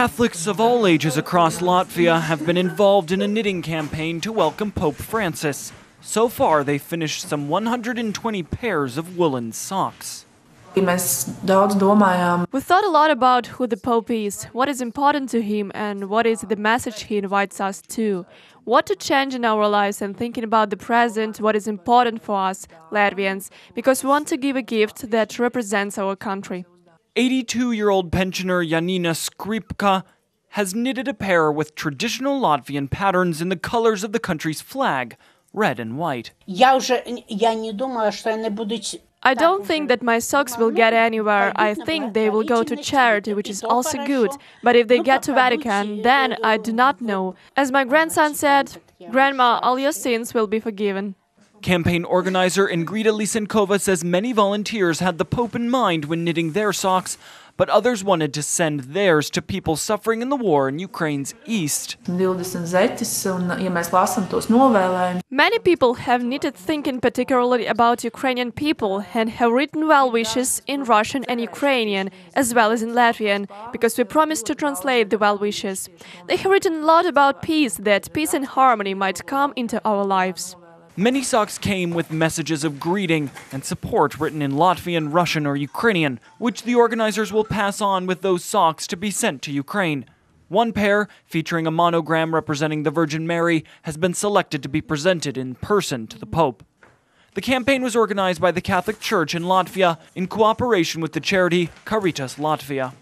Catholics of all ages across Latvia have been involved in a knitting campaign to welcome Pope Francis. So far, they finished some 120 pairs of woolen socks. We thought a lot about who the Pope is, what is important to him, and what is the message he invites us to. What to change in our lives and thinking about the present, what is important for us, Latvians, because we want to give a gift that represents our country. 82 year old pensioner Janina Skripka has knitted a pair with traditional Latvian patterns in the colors of the country's flag, red and white. I don't think that my socks will get anywhere. I think they will go to charity, which is also good. But if they get to Vatican, then I do not know. As my grandson said, Grandma, all your sins will be forgiven. Campaign organizer Ingrida Lysenkova says many volunteers had the Pope in mind when knitting their socks, but others wanted to send theirs to people suffering in the war in Ukraine's east. Many people have knitted thinking particularly about Ukrainian people and have written well wishes in Russian and Ukrainian, as well as in Latvian, because we promised to translate the well wishes. They have written a lot about peace, that peace and harmony might come into our lives. Many socks came with messages of greeting and support written in Latvian, Russian, or Ukrainian, which the organizers will pass on with those socks to be sent to Ukraine. One pair, featuring a monogram representing the Virgin Mary, has been selected to be presented in person to the Pope. The campaign was organized by the Catholic Church in Latvia in cooperation with the charity Caritas Latvia.